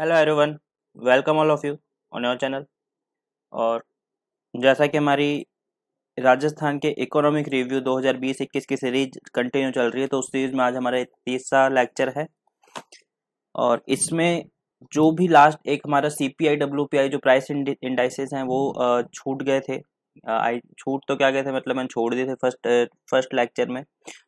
Hello everyone welcome all of you on your channel और जैसा कि हमारी राजस्थान के इकोनॉमिक रिव्यू 2020-21 की सीरीज कंटिन्यू चल रही है तो उस सीरीज में आज हमारा तीसरा लेक्चर है और इसमें जो भी लास्ट एक हमारा C P I W P I जो प्राइस इंडाइसेस हैं वो छूट गए थे आई छूट तो क्या गए थे मतलब मैंने छोड़ दिए थे फर्स्ट फर्स्ट लेक्चर में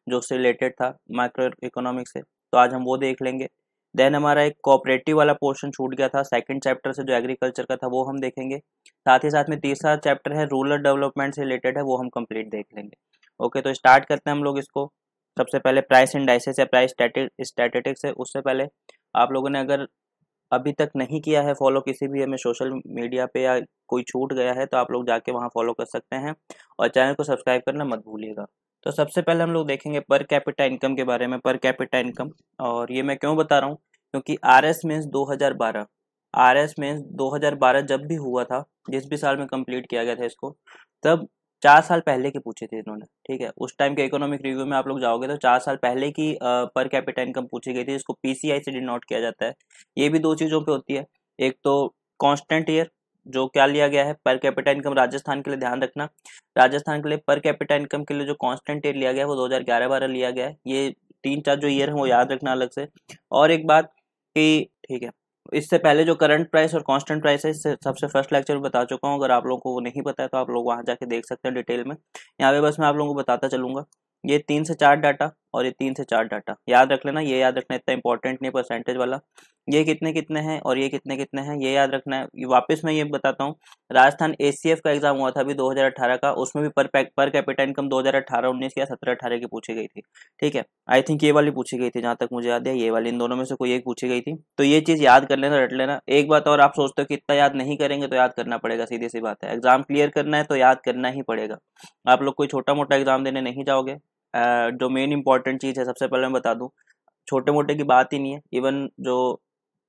जो उससे रिलेटेड था माइक्रो इकोनॉमिक से तो आज हम वो देख लेंगे देन हमारा एक कोऑपरेटिव वाला पोर्शन छूट गया था सेकंड चैप्टर से जो एग्रीकल्चर का था वो हम देखेंगे साथ ही साथ में तीसरा चैप्टर है रूरल डेवलपमेंट से रिलेटेड है वो हम कंप्लीट देख लेंगे ओके तो स्टार्ट करते हैं हम लोग इसको सबसे पहले प्राइस इंडाइसेस या प्राइस स्टैटिटिक्स है उससे पहले आप लोगों ने अगर अभी तक नहीं किया है फॉलो किसी भी हमें सोशल मीडिया पर या कोई छूट गया है तो आप लोग जाके वहाँ फॉलो कर सकते हैं और चैनल को सब्सक्राइब करना मत भूलिएगा तो सबसे पहले हम लोग देखेंगे पर कैपिटा इनकम के बारे में पर कैपिटा इनकम और ये मैं क्यों बता रहा हूँ क्योंकि आर एस मीन्स दो हज़ार बारह आर एस मीन्स दो हज़ार बारह जब भी हुआ था जिस भी साल में कंप्लीट किया गया था इसको तब चार साल पहले के पूछे थे इन्होंने ठीक है उस टाइम के इकोनॉमिक रिव्यू में आप लोग जाओगे तो चार साल पहले की आ, पर कैपिटा इनकम पूछी गई थी इसको पीसीआई से डिनोट किया जाता है ये भी दो चीज़ों पे होती है एक तो कांस्टेंट ईयर जो क्या लिया गया है पर कैपिटा इनकम राजस्थान के लिए ध्यान रखना राजस्थान के लिए पर कैपिटा इनकम के लिए जो कांस्टेंट रेट लिया गया है वो 2011-12 लिया गया है ये तीन चार जो ईयर है वो याद रखना अलग से और एक बात कि ठीक है इससे पहले जो करंट प्राइस और कांस्टेंट प्राइस है इससे सबसे फर्स्ट लेक्चर में बता चुका हूँ अगर आप लोगों को वो नहीं पता है तो आप लोग वहाँ जाके देख सकते हैं डिटेल में यहाँ पे बस मैं आप लोगों को बताता चलूंगा ये तीन से चार डाटा और ये तीन से चार डाटा याद रख लेना ये याद रखना इतना इंपॉर्टेंट नहीं परसेंटेज वाला ये कितने कितने हैं और ये कितने कितने हैं ये याद रखना है वापस मैं ये बताता हूँ राजस्थान ए का एग्जाम हुआ था अभी 2018 का उसमें भी पर पर कैपिटा इनकम 2018 19 या 17 अठारह की पूछी गई थी ठीक है आई थिंक ये वाली पूछी गई थी जहाँ तक मुझे याद है ये वाली इन दोनों में से कोई एक पूछी गई थी तो ये चीज़ याद कर लेना रट लेना एक बात और आप सोचते हो कि इतना याद नहीं करेंगे तो याद करना पड़ेगा सीधी सी बात है एग्जाम क्लियर करना है तो याद करना ही पड़ेगा आप लोग कोई छोटा मोटा एग्जाम देने नहीं जाओगे जो मेन इंपॉर्टेंट चीज़ है सबसे पहले मैं बता दूँ छोटे मोटे की बात ही नहीं है इवन जो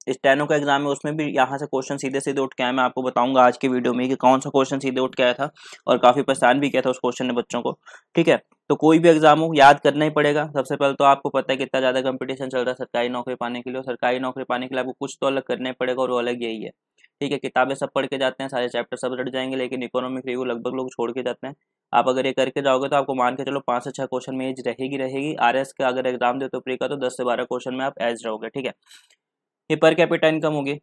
स्टेनो का एग्जाम है उसमें भी यहाँ से क्वेश्चन सीधे सीधे उठ के आए मैं आपको बताऊंगा आज की वीडियो में कि कौन सा क्वेश्चन सीधे उठ के आया था और काफ़ी परेशान भी किया था उस क्वेश्चन ने बच्चों को ठीक है तो कोई भी एग्जाम हो याद करना ही पड़ेगा सबसे पहले तो आपको पता है कितना ज़्यादा कंपटीशन चल रहा है सरकारी नौकरी पाने के लिए सरकारी नौकरी पाने के लिए आपको कुछ तो अलग करना ही पड़ेगा और वो अलग यही है ठीक है किताबें सब पढ़ के जाते हैं सारे चैप्टर सब रट जाएंगे लेकिन इकोनॉमिक रिव्यू लगभग लोग छोड़ के जाते हैं आप अगर ये करके जाओगे तो आपको मान के चलो पाँच से छः क्वेश्चन में एज रहेगी रहेगी आर एस का अगर एग्जाम देते हो प्री का तो दस से बारह क्वेश्चन में आप एज रहोगे ठीक है ये पर कैपिटा इनकम होगी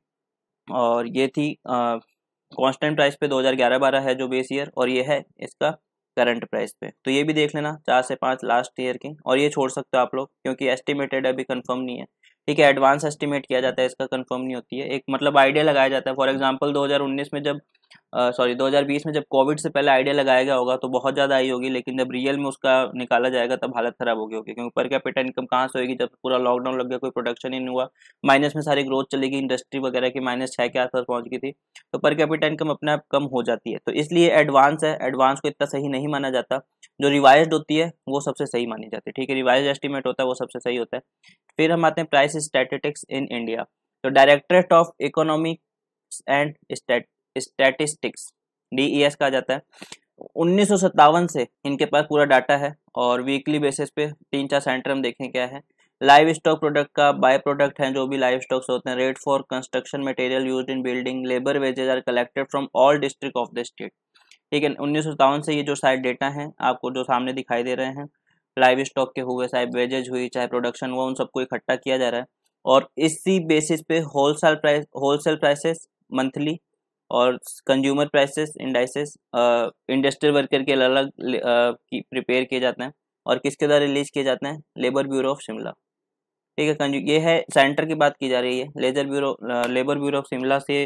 और ये थी कॉन्स्टेंट प्राइस पे ग्यारह बारह है जो बेस ईयर और ये है इसका करंट प्राइस पे तो ये भी देख लेना चार से पाँच लास्ट ईयर की और ये छोड़ सकते हो आप लोग क्योंकि एस्टिमेटेड अभी कन्फर्म नहीं है ठीक है एडवांस एस्टिमेट किया जाता है इसका कंफर्म नहीं होती है एक मतलब आइडिया लगाया जाता है फॉर एग्जाम्पल 2019 में जब सॉरी हजार 2020 में जब कोविड से पहले आइडिया लगाया गया होगा तो बहुत ज़्यादा आई होगी लेकिन जब रियल में उसका निकाला जाएगा तब हालत खराब होगी होगी क्योंकि पर कैपिटल इनकम कहाँ से होगी जब पूरा लॉकडाउन लग गया कोई प्रोडक्शन ही नहीं हुआ माइनस में सारी ग्रोथ चलेगी इंडस्ट्री वगैरह की माइनस छः के आसपास पहुँच गई थी तो पर कैपिटल इनकम अपने आप कम हो जाती है तो इसलिए एडवांस है एडवांस को इतना सही नहीं माना जाता जो रिवाइज होती है वो सबसे सही मानी जाती है ठीक है रिवाइज एस्टिमेट होता है वो सबसे सही होता है फिर हम आते हैं प्राइस स्टैटिस्टिक्स इन इंडिया तो directorate of economics and statistics D e कहा जाता है उन्नीस से इनके पास पूरा डाटा है और वीकली बेसिस पे तीन चार सेंटर हम देखें क्या है लाइव स्टॉक प्रोडक्ट का बाय प्रोडक्ट है जो भी लाइव स्टॉक्स होते हैं rate for construction material use in building labour wages are collected from all district of the state ठीक है उन्नीस से ये जो साइड डेटा है आपको जो सामने दिखाई दे रहे हैं लाइव स्टॉक के हुए चाहे वेजेज हुई चाहे प्रोडक्शन हुआ उन सबको इकट्ठा किया जा रहा है और इसी बेसिस पे wholesale price wholesale prices monthly और consumer prices indices industrial worker के अलग अलग प्रिपेयर किए जाते हैं और किसके द्वारा रिलीज किए जाते हैं लेबर ब्यूरो ऑफ शिमला ठीक है ये है सेंटर की बात की जा रही है ledger bureau labour bureau of Shimla से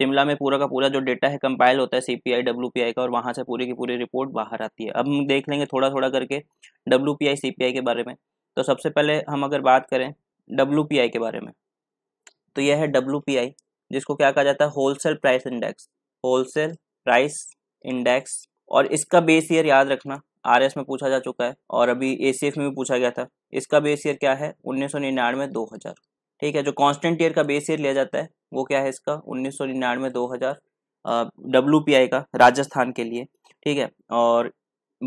शिमला में पूरा का पूरा जो डेटा है कंपाइल होता है सी पी आई पी आई का और वहाँ से पूरी की पूरी रिपोर्ट बाहर आती है अब हम देख लेंगे थोड़ा थोड़ा करके W P I C P I के बारे में तो सबसे पहले हम अगर बात करें डब्ल्यू पी आई के बारे में तो यह है डब्ल्यू पी आई जिसको क्या कहा जाता है wholesale price index wholesale price index और इसका बेस ईयर याद रखना आर में पूछा जा चुका है और अभी ए में भी पूछा गया था इसका बेस ईयर क्या है उन्नीस सौ निन्यानवे दो हज़ार ठीक है जो कांस्टेंट ईयर का बेस ईयर लिया जाता है वो क्या है इसका उन्नीस सौ निन्यानवे दो हज़ार डब्ल्यू का राजस्थान के लिए ठीक है और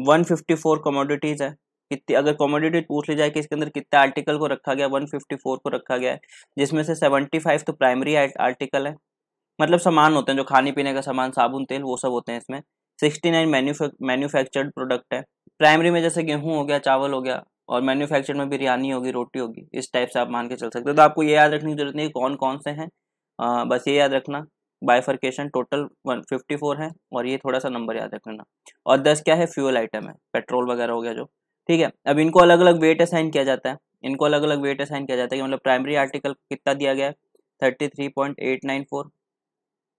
154 कमोडिटीज़ है कितने अगर कॉमोडिटी पूछ ली जाए कि इसके अंदर कितने आर्टिकल को रखा गया 154 को रखा गया है जिसमें से 75 तो प्राइमरी आर्टिकल है मतलब सामान होते हैं जो खाने पीने का सामान साबुन तेल वो सब होते हैं इसमें 69 नाइन मैन्युफैक्चर्ड प्रोडक्ट है प्राइमरी में जैसे गेहूँ हो गया चावल हो गया और मैन्युफैक्चर्ड में बिरयानी होगी रोटी होगी इस टाइप से आप मान के चल सकते हो तो आपको ये याद रखने की जरूरत नहीं कौन कौन से हैं बस ये याद रखना बाइफर्केशन टोटल 154 है और ये थोड़ा सा नंबर याद रखना और 10 क्या है फ्यूल आइटम है पेट्रोल वगैरह हो गया जो ठीक है अब इनको अलग अलग वेट असाइन किया जाता है इनको अलग अलग वेट असाइन किया जाता है कि मतलब प्राइमरी आर्टिकल कितना दिया गया thirty three point eight nine four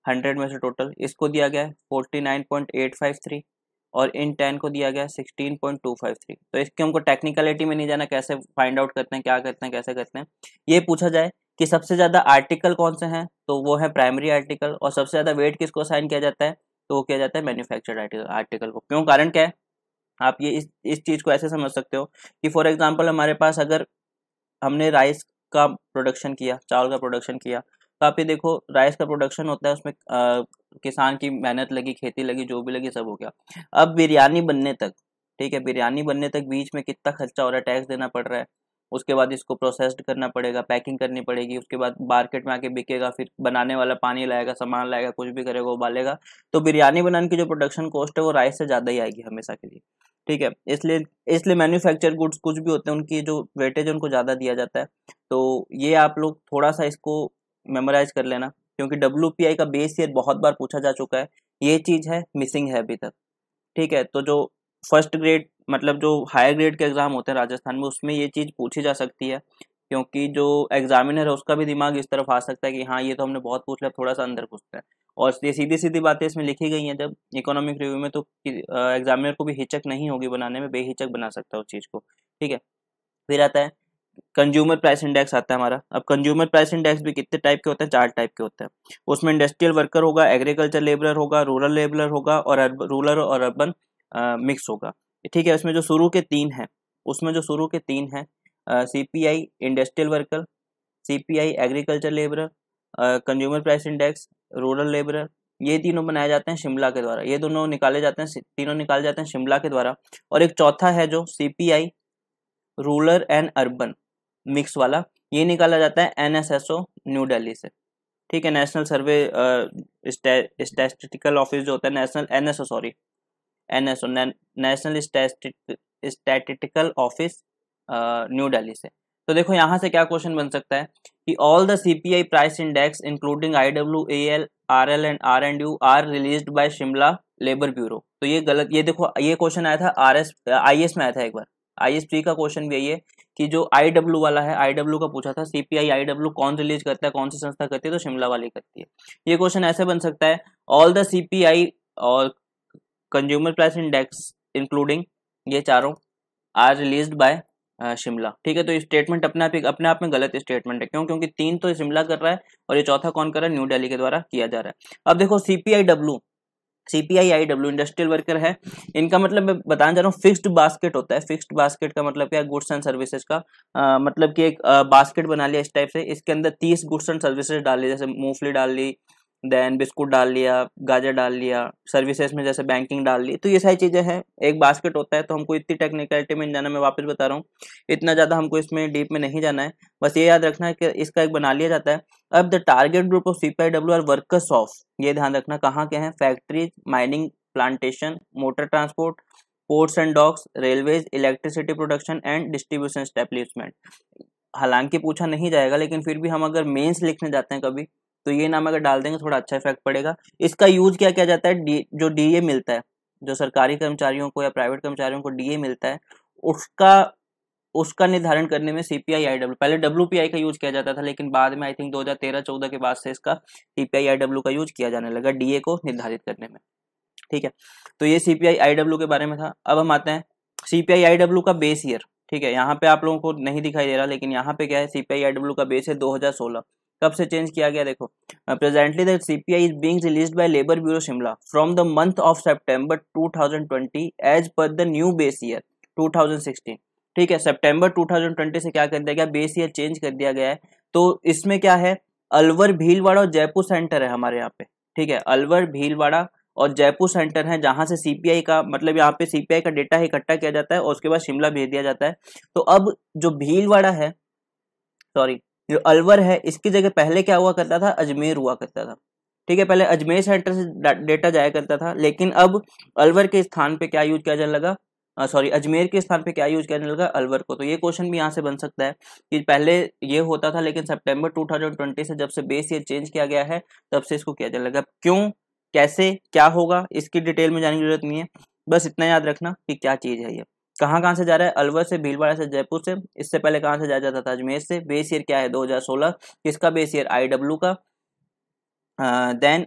hundred में से टोटल इसको दिया गया forty nine point eight five three और इन टेन को दिया गया sixteen point two five three तो इसके हमको टेक्निकलिटी में नहीं जाना कैसे फाइंड आउट करते हैं क्या करते हैं कैसे करते हैं ये पूछा जाए कि सबसे ज़्यादा आर्टिकल कौन से हैं तो वो है प्राइमरी आर्टिकल और सबसे ज़्यादा वेट किसको असाइन किया जाता है तो वो किया जाता है मैन्युफैक्चर्ड आर्टिकल आर्टिकल को क्यों कारण क्या है आप ये इस इस चीज़ को ऐसे समझ सकते हो कि फॉर एग्जांपल हमारे पास अगर हमने राइस का प्रोडक्शन किया चावल का प्रोडक्शन किया तो आप ये देखो राइस का प्रोडक्शन होता है उसमें आ, किसान की मेहनत लगी खेती लगी जो भी लगी सब हो गया अब बिरयानी बनने तक ठीक है बिरयानी बनने तक बीच में कितना खर्चा हो रहा है टैक्स देना पड़ रहा है उसके बाद इसको प्रोसेस्ड करना पड़ेगा पैकिंग करनी पड़ेगी उसके बाद मार्केट में आके बिकेगा फिर बनाने वाला पानी लाएगा सामान लाएगा कुछ भी करेगा उबालेगा तो बिरयानी बनाने की जो प्रोडक्शन कॉस्ट है वो राइस से ज़्यादा ही आएगी हमेशा के लिए ठीक है इसलिए इसलिए मैन्युफैक्चर गुड्स कुछ भी होते हैं उनकी जो वेटेज उनको ज़्यादा दिया जाता है तो ये आप लोग थोड़ा सा इसको मेमोराइज कर लेना क्योंकि डब्ल्यू का बेस ईयर बहुत बार पूछा जा चुका है ये चीज़ है मिसिंग है अभी तक ठीक है तो जो फर्स्ट ग्रेड मतलब जो हायर ग्रेड के एग्ज़ाम होते हैं राजस्थान में उसमें ये चीज़ पूछी जा सकती है क्योंकि जो एग्जामिनर है उसका भी दिमाग इस तरफ आ सकता है कि हाँ ये तो हमने बहुत पूछ लिया थोड़ा सा अंदर पूछता है और ये सीधी सीधी बातें इसमें लिखी गई हैं जब इकोनॉमिक रिव्यू में तो एग्जामिनर को भी हिचक नहीं होगी बनाने में बेहिचक बना सकता है उस चीज़ को ठीक है फिर आता है कंज्यूमर प्राइस इंडेक्स आता है हमारा अब कंज्यूमर प्राइस इंडेक्स भी कितने टाइप के होते हैं चार टाइप के होते हैं उसमें इंडस्ट्रियल वर्कर होगा एग्रीकल्चर लेबर होगा रूरल लेबर होगा और रूरल और अर्बन मिक्स होगा ठीक है उसमें जो शुरू के तीन हैं उसमें जो शुरू के तीन हैं CPI industrial worker CPI agriculture labourer consumer price index rural labourer ये तीनों बनाए जाते हैं शिमला के द्वारा ये दोनों निकाले जाते हैं तीनों निकाले जाते हैं शिमला के द्वारा और एक चौथा है जो CPI rural and urban mix वाला ये निकाला जाता है एनएसएसओ न्यू दिल्ली से ठीक है नेशनल सर्वे स्टैटिस्टिकल ऑफिस जो होता है national NSO sorry NSO national statistical office new Delhi से तो देखो यहाँ से क्या क्वेश्चन बन सकता है कि all the CPI price index including I W A L R L and R and U R release by Shimla labour bureau तो ये गलत ये देखो ये क्वेश्चन आया था आर एस आई एस में आया था एक बार आई एस पी का क्वेश्चन भी यही है कि जो आई डब्ल्यू वाला है आई डब्ल्यू का पूछा था सीपीआई आई डब्ल्यू कौन रिलीज करता है कौन सी संस्था करती है तो शिमला वाली करती है ये क्वेश्चन ऐसे बन सकता है ऑल द सीपीआई और कंज्यूमर प्राइस इंडेक्स इंक्लूडिंग ये चारों आर रिलीज बाय शिमला ठीक है तो ये स्टेटमेंट अपने आप अपने आप में गलत स्टेटमेंट है क्यों क्योंकि तीन तो शिमला कर रहा है और ये चौथा कौन कर रहा है न्यू डेली के द्वारा किया जा रहा है अब देखो CPI W CPI W industrial worker है इनका मतलब मैं बताना चाह रहा हूँ फिक्स्ड बास्केट होता है फिक्स्ड बास्केट का मतलब क्या है गुड्स एंड सर्विसेज का आ, मतलब कि एक आ, बास्केट बना लिया इस टाइप से इसके अंदर तीस गुड्स एंड सर्विसेज डाल ली जैसे मूंगफली डाल ली देन बिस्कुट डाल लिया गाजर डाल लिया सर्विसेज में जैसे बैंकिंग डाल ली तो ये सारी चीज़ें हैं एक बास्केट होता है तो हमको इतनी टेक्निकलिटी में जाना मैं वापस बता रहा हूँ इतना ज़्यादा हमको इसमें डीप में नहीं जाना है बस ये याद रखना है कि इसका एक बना लिया जाता है अब the target group of C P W are workers of ये ध्यान रखना कहाँ के हैं factories mining plantation motor transport ports and docks railways electricity production and distribution establishment हालांकि पूछा नहीं जाएगा लेकिन फिर भी हम अगर मेंस लिखने जाते हैं कभी तो ये नाम अगर डाल देंगे तो थोड़ा अच्छा इफेक्ट पड़ेगा इसका यूज क्या किया जाता है डी जो डीए मिलता है जो सरकारी कर्मचारियों को या प्राइवेट कर्मचारियों को डीए मिलता है उसका उसका निर्धारण करने में सीपीआई आई डब्ल्यू पहले डब्ल्यू का यूज किया जाता था लेकिन बाद में आई थिंक 2013-14 के बाद से इसका सीपीआई आई का यूज किया जाने लगा डीए को निर्धारित करने में ठीक है तो ये सीपीआई आई डब्ल्यू के बारे में था अब हम आते हैं सीपीआई आई का बेस ईयर ठीक है यहाँ पे आप लोगों को नहीं दिखाई दे रहा लेकिन यहाँ पे क्या है सीपीआई आई डब्ल्यू का बेस है दो कब से चेंज किया गया देखो presently the CPI is being released by labour bureau Shimla from the month of September 2020 as per the new base year 2016 ठीक है सितंबर 2020 से क्या कर दिया गया बेस ईयर चेंज कर दिया गया है तो इसमें क्या है अलवर भीलवाड़ा और जयपुर सेंटर है हमारे यहाँ पे ठीक है अलवर भीलवाड़ा और जयपुर सेंटर है जहां से सीपीआई का मतलब यहाँ पे सीपीआई का डेटा इकट्ठा किया जाता है और उसके बाद शिमला भेज दिया जाता है तो अब जो भीलवाड़ा है सॉरी जो अलवर है इसकी जगह पहले क्या हुआ करता था अजमेर हुआ करता था ठीक है पहले अजमेर सेंटर से डेटा जाया करता था लेकिन अब अलवर के स्थान पे क्या यूज किया जाने लगा सॉरी अजमेर के स्थान पे क्या यूज करने लगा अलवर को तो ये क्वेश्चन भी यहाँ से बन सकता है कि पहले ये होता था लेकिन सितंबर 2020 से जब से बेस ये चेंज किया गया है तब से इसको किया जाने लगा क्यों कैसे क्या होगा इसकी डिटेल में जाने की जरूरत नहीं है बस इतना याद रखना कि क्या चीज़ है ये कहाँ कहाँ से जा रहा है अलवर से भीलवाड़ा से जयपुर से इससे पहले कहाँ से जाया जाता था अजमेर से बेस ईयर क्या है 2016 किसका बेस ईयर आईडब्ल्यू का देन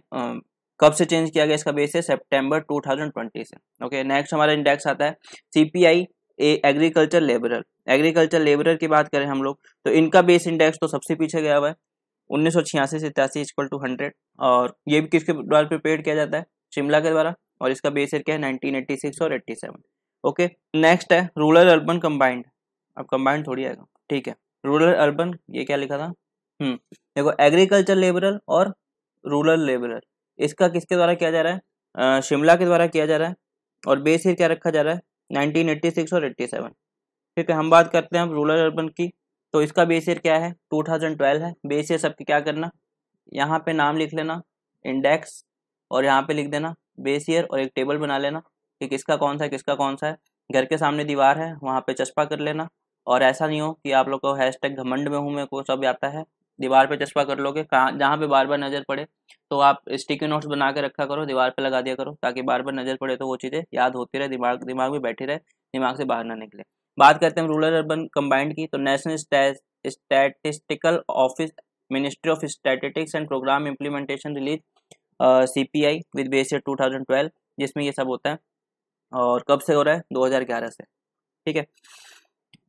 कब से चेंज किया गया इसका बेस है सितंबर 2020 से ओके नेक्स्ट हमारा इंडेक्स आता है CPI A agriculture labourer agriculture labourer की बात करें हम लोग तो इनका बेस इंडेक्स तो सबसे पीछे गया हुआ है उन्नीस सौ छियासी से तिरासी इक्वल टू हंड्रेड और ये भी किसके द्वारा प्रिपेयर किया जाता है शिमला के द्वारा और इसका बेस ईयर क्या है नाइनटीन एट्टी सिक्स और एट्टी सेवन ओके नेक्स्ट है रूरल अर्बन कंबाइंड अब कंबाइंड थोड़ी आएगा ठीक है रूरल अर्बन ये क्या लिखा था हम्म देखो एग्रीकल्चर लेबरल और रूरल लेबरर इसका किसके द्वारा किया जा रहा है शिमला के द्वारा किया जा रहा है और बेस ईयर क्या रखा जा रहा है 1986 और 87 ठीक है हम बात करते हैं अब रूरल अर्बन की तो इसका बेस ईयर क्या है 2012 है बेस ईयर सबके क्या करना यहाँ पे नाम लिख लेना इंडेक्स और यहाँ पे लिख देना बेस ईयर और एक टेबल बना लेना कि किसका कौन सा है किसका कौन सा है घर के सामने दीवार है वहाँ पे चस्पा कर लेना और ऐसा नहीं हो कि आप लोग को हैश टैग घमंड में हूँ मेरे को सब आता है दीवार पे चस्पा कर लोगे कहाँ जहाँ पे बार बार नज़र पड़े तो आप स्टिकी नोट्स बना के रखा करो दीवार पे लगा दिया करो ताकि बार बार नज़र पड़े तो वो चीज़ें याद होती रहे दिमाग दिमाग में बैठी रहे दिमाग से बाहर ना निकले बात करते हैं रूरल अर्बन कम्बाइंड की तो national statistical office ministry of statistics and programme implementation release C P I with base thousand two जिसमें ये सब होता है और कब से हो रहा है 2011 से ठीक है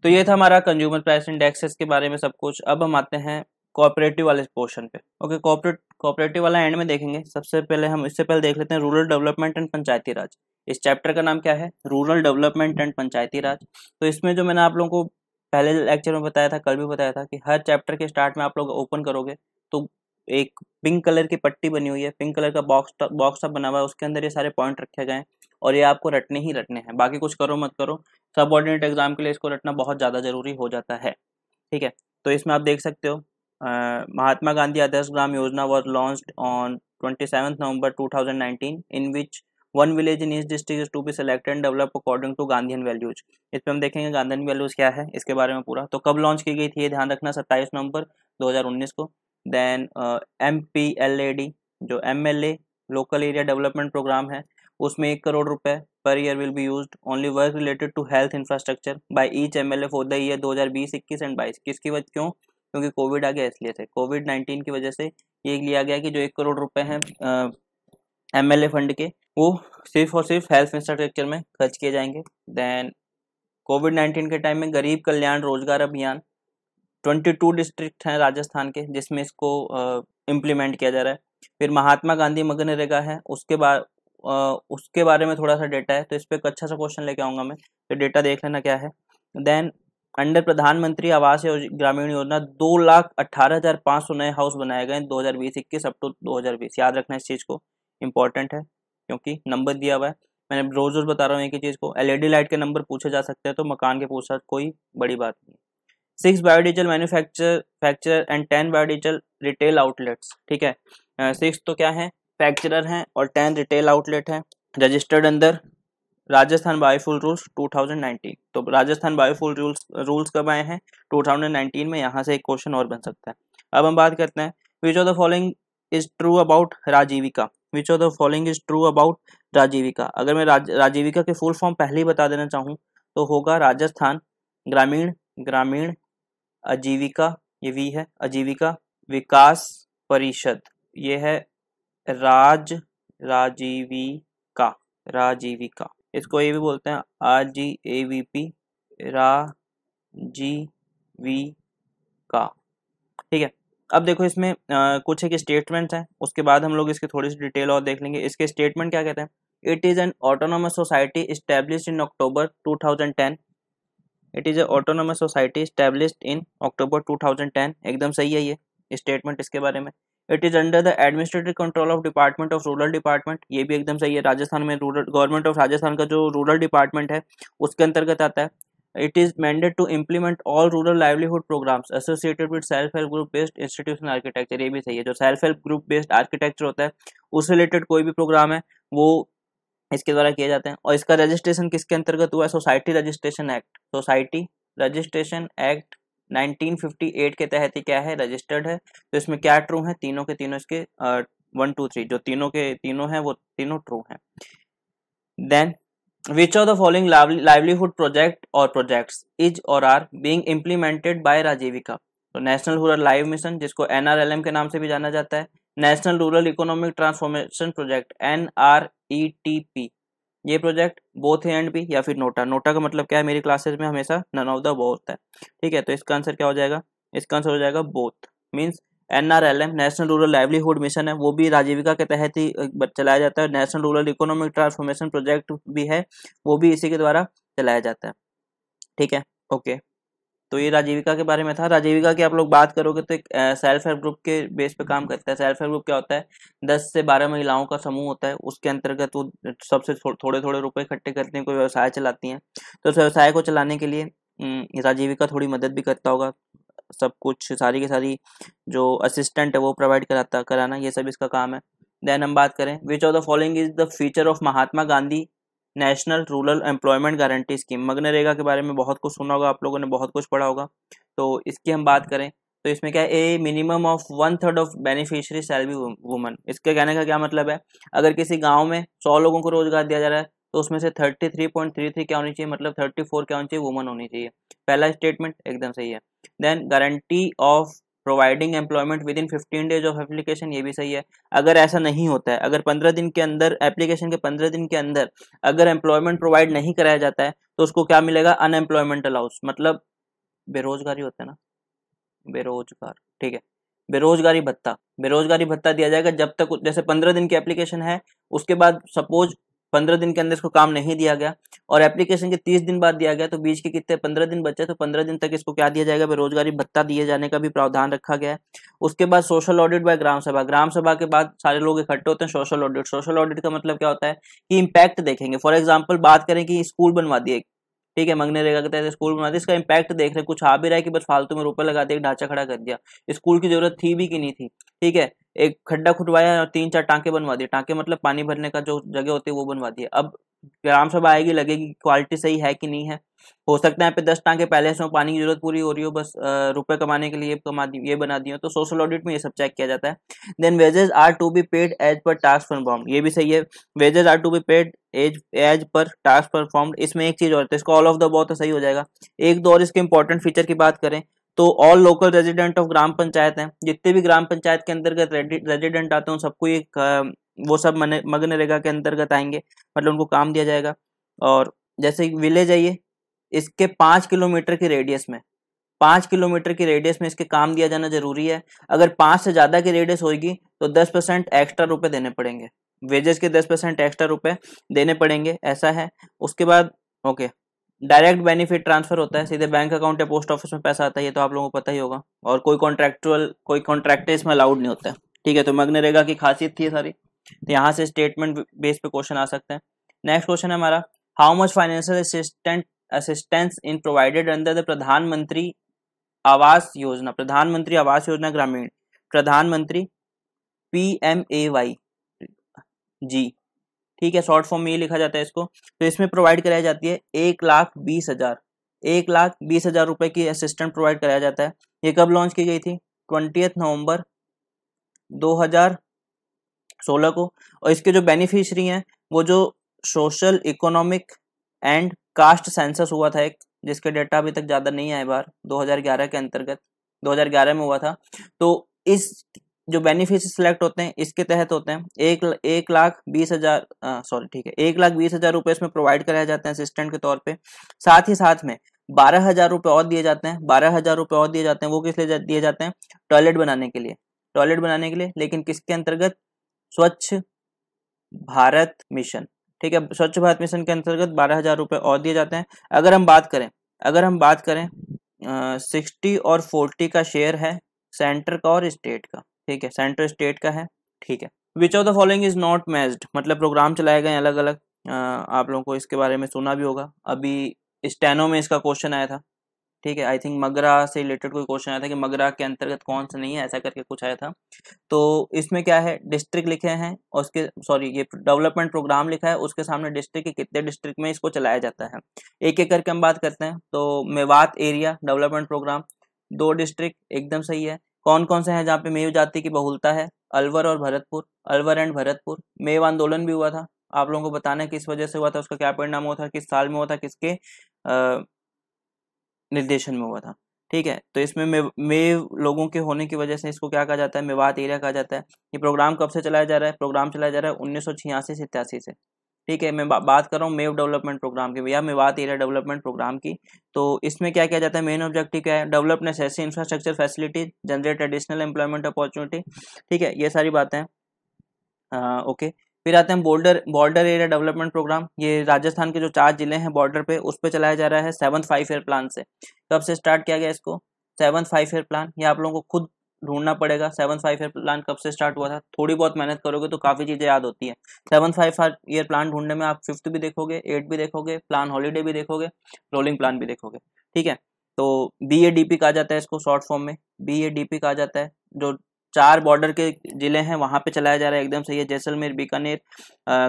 तो ये था हमारा कंज्यूमर प्राइस इंडेक्सेस के बारे में सब कुछ अब हम आते हैं कॉपरेटिव वाले पोर्शन पे ओके कॉपरेट कॉपरेटिव वाला एंड में देखेंगे सबसे पहले हम इससे पहले देख लेते हैं rural development and panchayati raj इस चैप्टर का नाम क्या है rural development and panchayati raj तो इसमें जो मैंने आप लोगों को पहले लेक्चर में बताया था कल भी बताया था कि हर चैप्टर के स्टार्ट में आप लोग ओपन करोगे तो एक पिंक कलर की पट्टी बनी हुई है पिंक कलर का बॉक्स बॉक्स बना हुआ है उसके अंदर ये सारे पॉइंट रखे गए हैं और ये आपको रटने ही रटने हैं बाकी कुछ करो मत करो सब ऑर्डिनेट एग्जाम के लिए इसको रटना बहुत ज़्यादा ज़रूरी हो जाता है ठीक है तो इसमें आप देख सकते हो महात्मा Gandhi Adarsh Gram Yojana was launch on twenty seven November two thousand nineteen in which one village in this district is to be select and develop according to Gandhian values इस पर हम देखेंगे गांधीन वैल्यूज क्या है इसके बारे में पूरा तो कब लॉन्च की गई थी ये ध्यान रखना सत्ताईस नवंबर 2019 को then M P L A D जो M L A local area development programme है उसमें एक करोड़ रुपए per year will be use only work related to health infrastructure by each M L A for the year दो हज़ार बीस इक्कीस and बाईस किसकी वजह क्यों क्योंकि कोविड आ गया इसलिए से कोविड नाइन्टीन की वजह से ये लिया गया कि जो एक करोड़ रुपए हैं एम एल ए फंड के वो सिर्फ और सिर्फ हेल्थ इंफ्रास्ट्रक्चर में खर्च किए जाएंगे दैन कोविड नाइन्टीन के टाइम में गरीब कल्याण रोजगार अभियान ट्वेंटी टू डिस्ट्रिक्ट हैं राजस्थान के जिसमें इसको इम्प्लीमेंट किया जा रहा है फिर महात्मा गांधी मगनरेगा है उसके बाद उसके बारे में थोड़ा सा डेटा है तो इस पर एक अच्छा सा क्वेश्चन लेके आऊँगा मैं तो डेटा देख लेना क्या है देन अंडर प्रधानमंत्री आवास योज, ग्रामीण योजना दो लाख अट्ठारह हज़ार पाँच सौ नए हाउस बनाए गए दो हज़ार बीस इक्कीस अप टू दो हज़ार बीस याद रखना इस चीज़ को इंपॉर्टेंट है क्योंकि नंबर दिया हुआ है मैंने रोज रोज बता रहा हूँ एक ही चीज़ को एलईडी लाइट e के नंबर पूछे जा सकते हैं तो मकान के पूछा कोई बड़ी बात नहीं six biodiesel manufacture facture and ten biodiesel retail outlets ठीक है सिक्स uh, तो क्या है मैन्युफैक्चरर हैं और टेन रिटेल आउटलेट हैं रजिस्टर्ड अंदर राजस्थान बायो रूल्स 2019 तो राजस्थान बायो रूल्स रूल्स कब आए हैं 2019 में यहाँ से एक क्वेश्चन और बन सकता है अब हम बात करते हैं which of the following is true about Rajeevika which of the following is true about Rajeevika अगर मैं राज, राजीविका के फुल फॉर्म पहले ही बता देना चाहूँ तो होगा राजस्थान ग्रामीण ग्रामीण आजीविका ये वी है आजीविका विकास परिषद ये है राज राजीवी राजीविका इसको ये भी बोलते हैं R G A V P का ठीक है अब देखो इसमें आ, कुछ एक स्टेटमेंट हैं उसके बाद हम लोग इसके थोड़ी सी डिटेल और देख लेंगे इसके स्टेटमेंट क्या कहते हैं it is an autonomous society establish in October 2010 it is a autonomous society establish in October 2010 एकदम सही है ये स्टेटमेंट इसके बारे में it is under the administrative control of department of rural department ये भी एकदम सही है राजस्थान में रूरल गवर्नमेंट ऑफ राजस्थान का जो रूरल डिपार्टमेंट है उसके अंतर्गत आता है it is mandated to implement all rural livelihood programs associated with self help group based institutional architecture ये भी सही है जो self help group based architecture होता है उससे रिलेटेड कोई भी प्रोग्राम है वो इसके द्वारा किए जाते हैं और इसका रजिस्ट्रेशन किसके अंतर्गत हुआ है society registration act society registration act 1958 के तहत ही क्या है रजिस्टर्ड है तो इसमें क्या ट्रू है तीनों के तीनों इसके वन टू थ्री जो तीनों के तीनों हैं वो तीनों ट्रू हैं then which of the following livelihood project और प्रोजेक्ट्स इज और are being implemented by Rajeevika तो नेशनल रूरल लाइव मिशन जिसको एन के नाम से भी जाना जाता है national rural economic transformation project N ये प्रोजेक्ट बोथ है एंड बी या फिर नोटा नोटा का मतलब क्या है मेरी क्लासेज में हमेशा नन ऑफ द बो होता है ठीक है तो इसका आंसर क्या हो जाएगा इसका आंसर हो जाएगा both means N R L M national rural livelihood mission है वो भी राजीविका के तहत ही चलाया जाता है national rural economic transformation project भी है वो भी इसी के द्वारा चलाया जाता है ठीक है ओके तो ये राजीविका के बारे में था राजीविका की आप लोग बात करोगे तो एक सेल्फ हेल्प ग्रुप के बेस पे काम करता है सेल्फ हेल्प ग्रुप क्या होता है दस से बारह महिलाओं का समूह होता है उसके अंतर्गत वो सबसे थोड़े थोड़े रुपए इकट्ठे करते हैं कोई व्यवसाय चलाती हैं तो उस व्यवसाय को चलाने के लिए राजीविका थोड़ी मदद भी करता होगा सब कुछ सारी की सारी जो असिस्टेंट है वो प्रोवाइड कराता कराना ये सब इसका काम है देन हम बात करें which of the following is the feature of Mahatma Gandhi national rural employment guarantee scheme MGNREGA के बारे में बहुत कुछ सुना होगा आप लोगों ने बहुत कुछ पढ़ा होगा तो इसकी हम बात करें तो इसमें क्या है a minimum of one third of beneficiary salary woman इसके कहने का क्या मतलब है अगर किसी गाँव में सौ लोगों को रोजगार दिया जा रहा है तो उसमें से thirty three point three three क्या होनी चाहिए मतलब थर्टी फोर क्या होनी चाहिए वुमन होनी चाहिए पहला स्टेटमेंट एकदम सही है then guarantee of providing employment within fifteen days of application ये भी सही है अगर ऐसा नहीं होता है अगर पंद्रह दिन के अंदर एप्लीकेशन के पंद्रह दिन के अंदर अगर एम्प्लॉयमेंट प्रोवाइड नहीं कराया जाता है तो उसको क्या मिलेगा अनएम्प्लॉयमेंट अलाउस मतलब बेरोजगारी होता है ना बेरोजगार ठीक है बेरोजगारी भत्ता बेरोजगारी भत्ता दिया जाएगा जब तक जैसे पंद्रह दिन की एप्लीकेशन है उसके बाद सपोज पंद्रह दिन के अंदर इसको काम नहीं दिया गया और एप्लीकेशन के तीस दिन बाद दिया गया तो बीच के कितने पंद्रह दिन बचे तो पंद्रह दिन तक इसको क्या दिया जाएगा बेरोजगारी भत्ता दिए जाने का भी प्रावधान रखा गया है उसके बाद सोशल ऑडिट बाय ग्राम सभा ग्राम सभा के बाद सारे लोग इकट्ठे होते हैं सोशल ऑडिट सोशल ऑडिट का मतलब क्या होता है कि इम्पैक्ट देखेंगे फॉर एग्जाम्पल बात करें कि स्कूल बनवा दिए ठीक है मंगनेरेगा के तहत स्कूल बना दिया इसका इम्पैक्ट देख रहे हैं कुछ आ भी रहा है कि बस फालतू में रुपए लगा दिया ढांचा खड़ा कर दिया स्कूल की जरूरत थी भी कि नहीं थी ठीक है एक खड्डा खुदवाया और तीन चार टांके बनवा दिए टांके मतलब पानी भरने का जो जगह होती है वो बनवा दिए अब ग्राम सभा आएगी लगेगी क्वालिटी सही है कि नहीं है हो सकता है यहाँ पे दस टांके पहले से पानी की जरूरत पूरी हो रही हो बस रुपए कमाने के लिए कमा दी ये बना दिए तो सोशल ऑडिट में ये सब चेक किया जाता है then wages are to be paid as per task perform ये भी सही है wages are to be paid as as per task perform इसमें एक चीज और इसको ऑल ऑफ द बहुत सही हो जाएगा एक दो और इसके इंपॉर्टेंट फीचर की बात करें तो all local resident of gram panchayat हैं जितने भी ग्राम पंचायत के अंतर्गत रेजिडेंट आते हैं सबको एक वो सब मगनरेगा के अंतर्गत आएंगे मतलब उनको काम दिया जाएगा और जैसे विलेज है ये इसके पांच किलोमीटर की रेडियस में पांच किलोमीटर की रेडियस में इसके काम दिया जाना जरूरी है अगर पांच से ज़्यादा की रेडियस होगी तो दस परसेंट एक्स्ट्रा रुपए देने पड़ेंगे वेजेस के दस परसेंट एक्स्ट्रा रुपए देने पड़ेंगे ऐसा है उसके बाद ओके डायरेक्ट बेनिफिट ट्रांसफर होता है सीधे बैंक अकाउंट या पोस्ट ऑफिस में पैसा आता है ये तो आप लोगों को पता ही होगा और कोई कॉन्ट्रेक्टुअल कोई कॉन्ट्रैक्ट इसमें अलाउड नहीं होता है ठीक है तो मग्नरेगा की खासियत थी सारी तो यहाँ से स्टेटमेंट बेस पे क्वेश्चन आ सकते हैं नेक्स्ट क्वेश्चन है हमारा how much financial assistant assistance in provided under the Pradhan Mantri Awas Yojana Pradhan Mantri Awas Yojana Gramin Pradhan Mantri P M A Y G ठीक है शॉर्ट फॉर्म में ये लिखा जाता है इसको तो इसमें प्रोवाइड कराई जाती है एक लाख बीस हजार एक लाख बीस हजार रुपए की असिस्टेंट प्रोवाइड कराया जाता है ये कब लॉन्च की गई थी ट्वेंटी नवंबर 2016 को और इसके जो बेनिफिशरी हैं वो जो social economic and caste census हुआ था एक जिसके डेटा अभी तक ज़्यादा नहीं आए बार 2011 के अंतर्गत 2011 में हुआ था तो इस जो बेनिफिट सिलेक्ट होते हैं इसके तहत होते हैं एक एक लाख बीस हजार सॉरी ठीक है एक लाख बीस हजार रुपए इसमें प्रोवाइड कराए जाते हैं असिस्टेंट के तौर पे साथ ही साथ में बारह हजार रुपये और दिए जाते हैं बारह हजार रुपये और दिए जाते हैं वो किस लिए दिए जाते हैं टॉयलेट बनाने के लिए टॉयलेट बनाने के लिए लेकिन किसके अंतर्गत स्वच्छ भारत मिशन ठीक है स्वच्छ भारत मिशन के अंतर्गत बारह हजार रुपये और दिए जाते हैं अगर हम बात करें अगर हम बात करें सिक्सटी और फोर्टी का शेयर है सेंटर का और स्टेट का ठीक है सेंटर स्टेट का है ठीक है which of the following is not matched मतलब प्रोग्राम चलाए गए अलग अलग आप लोगों को इसके बारे में सुना भी होगा अभी स्टेनो में इसका क्वेश्चन आया था ठीक है आई थिंक मगरा से रिलेटेड कोई क्वेश्चन आया था कि मगरा के अंतर्गत कौन सा नहीं है ऐसा करके कुछ आया था तो इसमें क्या है डिस्ट्रिक्ट लिखे हैं और उसके सॉरी ये डेवलपमेंट प्रोग्राम लिखा है उसके सामने डिस्ट्रिक्ट के कितने डिस्ट्रिक्ट में इसको चलाया जाता है एक एक करके हम बात करते हैं तो मेवात एरिया डेवलपमेंट प्रोग्राम दो डिस्ट्रिक्ट एकदम सही है कौन कौन से हैं जहाँ पे मेव जाति की बहुलता है अलवर और भरतपुर अलवर एंड भरतपुर मेव आंदोलन भी हुआ था आप लोगों को बताना है किस वजह से हुआ था उसका क्या परिणाम हुआ था किस साल में हुआ था किसके निर्देशन में हुआ था ठीक है तो इसमें मेव मेव लोगों के होने की वजह से इसको क्या कहा जाता है मेवात एरिया कहा जाता है ये प्रोग्राम कब से चलाया जा रहा है प्रोग्राम चलाया जा रहा है उन्नीस सौ छियासी से ठीक है मैं बा, बात कर रहा हूँ मेव डेवलपमेंट प्रोग्राम की या मेवात एरिया डेवलपमेंट प्रोग्राम की तो इसमें क्या किया जाता है मेन ऑब्जेक्टिव क्या है डेवलपनेस ऐसी infrastructure facility generate additional employment opportunity ठीक है ये सारी बातें ओके फिर आते हैं border border area development program ये राजस्थान के जो चार जिले हैं बॉर्डर पे उस पर चलाया जा रहा है सेवन फाइव ईयर प्लान से कब से स्टार्ट किया गया इसको सेवन फाइव ईयर प्लान ये आप लोगों को खुद ढूंढना पड़ेगा सेवन फाइव ईयर प्लान कब से स्टार्ट हुआ था थोड़ी बहुत मेहनत करोगे तो काफ़ी चीज़ें याद होती है सेवन फाइव ईयर प्लान ढूंढने में आप फिफ्थ भी देखोगे एट भी देखोगे प्लान हॉलीडे भी देखोगे रोलिंग प्लान भी देखोगे ठीक है तो बी ए डी पी कहा जाता है इसको शॉर्ट फॉर्म में बी ए डी पी कहा जाता है जो चार बॉर्डर के जिले हैं वहां पे चलाया जा रहा है एकदम सही है जैसलमेर बीकानेर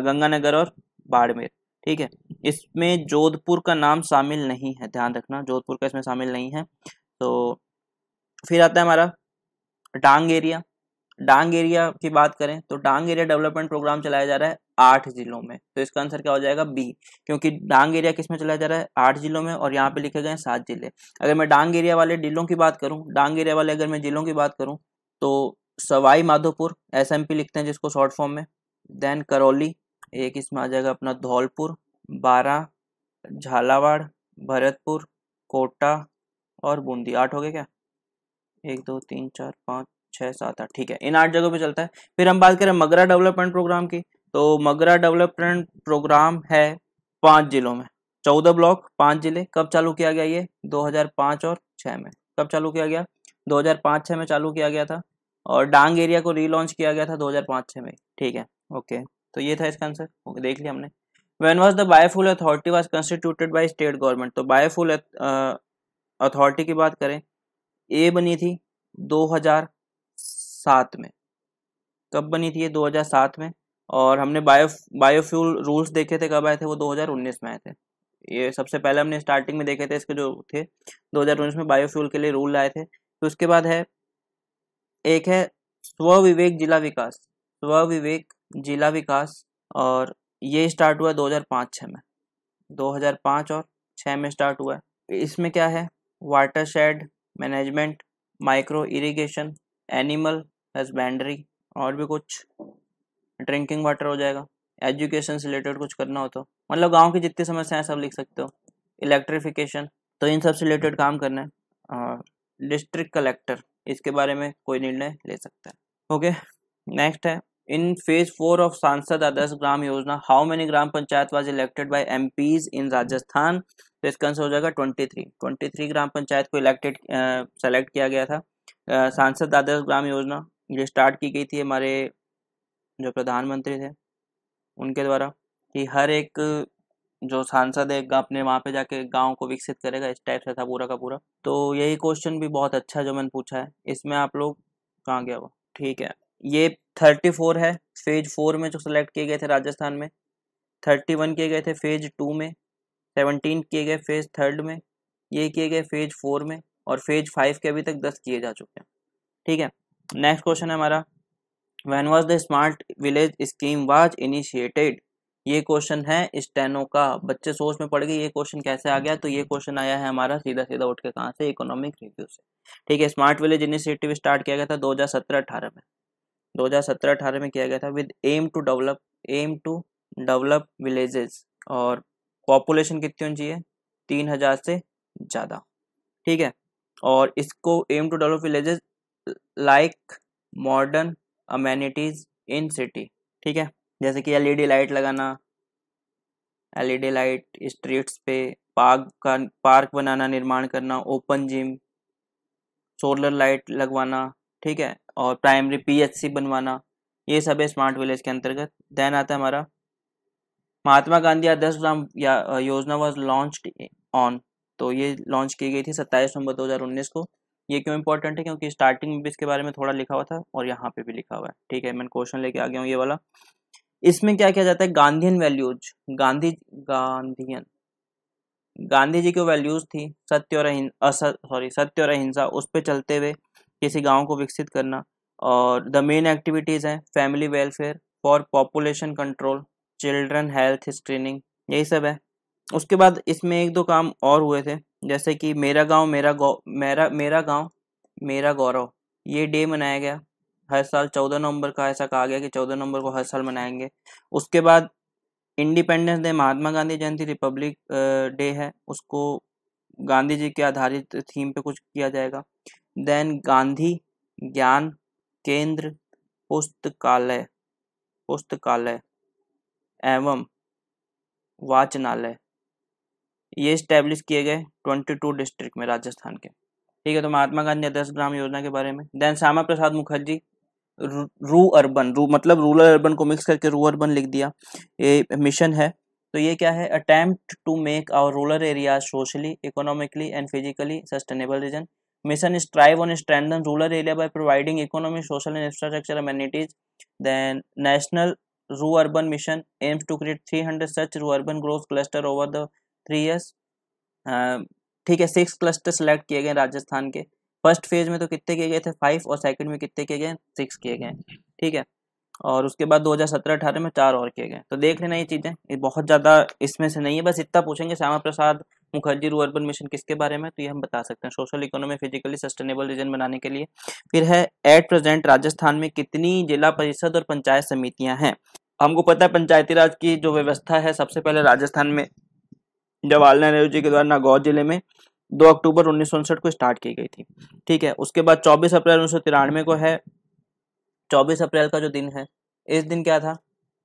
गंगानगर और बाड़मेर ठीक है इसमें जोधपुर का नाम शामिल नहीं है ध्यान रखना जोधपुर का इसमें शामिल नहीं है तो फिर आता है हमारा डांग एरिया डांग एरिया की बात करें तो डांग एरिया डेवलपमेंट प्रोग्राम चलाया जा रहा है आठ जिलों में तो इसका आंसर क्या हो जाएगा बी क्योंकि डांग एरिया किसमें चलाया जा रहा है आठ जिलों में और यहाँ पे लिखे गए हैं सात जिले अगर मैं डांग एरिया वाले जिलों की बात करूँ डांग एरिया वाले अगर मैं जिलों की बात करूँ तो सवाई माधोपुर एस लिखते हैं जिसको शॉर्ट फॉर्म में देन करौली एक इसमें आ जाएगा अपना धौलपुर बारह झालावाड़ भरतपुर कोटा और बूंदी आठ हो गए क्या एक दो तीन चार पाँच छः सात आठ ठीक है इन आठ जगहों पे चलता है फिर हम बात करें मगरा डेवलपमेंट प्रोग्राम की तो मगरा डेवलपमेंट प्रोग्राम है पाँच जिलों में चौदह ब्लॉक पाँच जिले कब चालू किया गया ये दो और छः में कब चालू किया गया दो हजार में चालू किया गया था और डांग एरिया को रीलॉन्च किया गया था दो हजार में ठीक है ओके तो ये था इसका आंसर देख लिया हमने when was the biofuel authority was constituted by state government तो बायोफुल अथॉरिटी की बात करें ए बनी थी 2007 में कब बनी थी ये 2007 में और हमने बायो बायोफ्यूल रूल्स देखे थे कब आए थे वो 2019 में आए थे ये सबसे पहले हमने स्टार्टिंग में देखे थे इसके जो थे 2019 में बायोफ्यूल के लिए रूल आए थे तो उसके बाद है एक है स्वविवेक जिला विकास स्व विवेक जिला विकास और ये स्टार्ट हुआ 2005 छः में 2005 और 6 में स्टार्ट हुआ है इसमें क्या है watershed management micro irrigation animal husbandry और भी कुछ ड्रिंकिंग वाटर हो जाएगा एजुकेशन से रिलेटेड कुछ करना हो तो मतलब गांव की जितनी समस्याएं सब लिख सकते हो इलेक्ट्रिफिकेशन तो इन सब से रिलेटेड काम करना है और डिस्ट्रिक्ट कलेक्टर इसके बारे में कोई निर्णय ले सकता है ओके नेक्स्ट है इन फेज फोर ऑफ सांसद Adarsh Gram Yojana how many gram panchayat was elected by MPs in Rajasthan तो इसका आंसर हो जाएगा twenty three twenty three gram panchayat को इलेक्टेड सेलेक्ट किया गया था uh, सांसद आदर्श ग्राम योजना ये स्टार्ट की गई थी हमारे जो प्रधानमंत्री थे उनके द्वारा कि हर एक जो सांसद है अपने वहाँ पे जाके गांव को विकसित करेगा इस टाइप से था पूरा का पूरा तो यही क्वेश्चन भी बहुत अच्छा जो मैंने पूछा है इसमें आप लोग कहाँ गया वो ठीक है ये थर्टी फोर है फेज फोर में जो सिलेक्ट किए गए थे राजस्थान में थर्टी वन किए गए थे फेज टू में सेवनटीन किए गए फेज थर्ड में ये किए गए फेज फोर में और फेज फाइव के अभी तक दस किए जा चुके हैं ठीक है नेक्स्ट क्वेश्चन है हमारा when was the smart village scheme was initiated ये क्वेश्चन है स्टेनो का बच्चे सोच में पड़ गए ये क्वेश्चन कैसे आ गया तो ये क्वेश्चन आया है हमारा सीधा सीधा उठ के कहाँ से इकोनॉमिक रिव्यू से ठीक है स्मार्ट विलेज इनिशिएटिव स्टार्ट किया गया था 2017-18 में 2017-18 में किया गया था with aim to develop aim to develop villages और पॉपुलेशन कितनी होनी चाहिए तीन हज़ार से ज़्यादा ठीक है और इसको aim to develop villages like modern amenities in city ठीक है जैसे कि एलईडी लाइट लगाना एलईडी लाइट स्ट्रीट्स पे पार्क का पार्क बनाना निर्माण करना ओपन जिम सोलर लाइट लगवाना ठीक है और प्राइमरी पीएचसी बनवाना ये सब है स्मार्ट विलेज के अंतर्गत देन आता है हमारा महात्मा Gandhi Adarsh Gram Yojana was launch on तो ये लॉन्च की गई थी सत्ताईस नवंबर दो को ये क्यों इंपॉर्टेंट है क्योंकि स्टार्टिंग में भी इसके बारे में थोड़ा लिखा हुआ था और यहाँ पे भी लिखा हुआ है ठीक है मैं क्वेश्चन लेके आ गया हूँ ये वाला इसमें क्या किया जाता है Gandhian values Gandhi Gandhian Gandhi ji की वैल्यूज थी सत्य और सॉरी सत्य और अहिंसा उस पर चलते हुए किसी गांव को विकसित करना और द मेन एक्टिविटीज़ हैं family welfare for population control children health screening यही सब है उसके बाद इसमें एक दो काम और हुए थे जैसे कि मेरा गांव मेरा गौ मेरा मेरा गांव मेरा गौरव ये डे मनाया गया हर साल चौदह नवंबर का ऐसा कहा गया कि चौदह नवंबर को हर साल मनाएंगे उसके बाद independence day Mahatma Gandhi Jayanti republic day है उसको गांधी जी के आधारित थीम पे कुछ किया जाएगा देन गांधी ज्ञान केंद्र पुस्तकालय पुस्तकालय एवं वाचनालय ये स्टैब्लिश किए गए ट्वेंटी टू डिस्ट्रिक्ट में राजस्थान के ठीक है तो महात्मा गांधी आदर्श ग्राम योजना के बारे में देन श्यामा प्रसाद मुखर्जी रू अर्बन रू मतलब रूरल अर्बन को मिक्स करके रू अर्बन लिख दिया ये मिशन है तो ये क्या है attempt to make our rural area socially economically and physically sustainable region mission strive on strengthen rural area by providing economic social and infrastructure amenities then national rurban mission aims to create three hundred such rurban growth cluster over the three years ठीक है six cluster select किए गए राजस्थान के first phase में तो कितने किए गए थे फाइव और सेकंड में कितने किए गए सिक्स किए गए ठीक है और उसके बाद 2017-18 में चार और किए गए तो देख लेना ये चीज़ें ये बहुत ज़्यादा इसमें से नहीं है बस इतना पूछेंगे श्यामा प्रसाद मुखर्जी रू अर्बन मिशन किसके बारे में तो ये हम बता सकते हैं social economy physically sustainable region बनाने के लिए फिर है एट प्रेजेंट राजस्थान में कितनी जिला परिषद और पंचायत समितियाँ हैं हमको पता है पंचायती राज की जो व्यवस्था है सबसे पहले राजस्थान में जवाहरलाल नेहरू जी के द्वारा नागौर जिले में दो अक्टूबर उन्नीस को स्टार्ट की गई थी ठीक है उसके बाद चौबीस अप्रैल उन्नीस को है चौबीस अप्रैल का जो दिन है इस दिन क्या था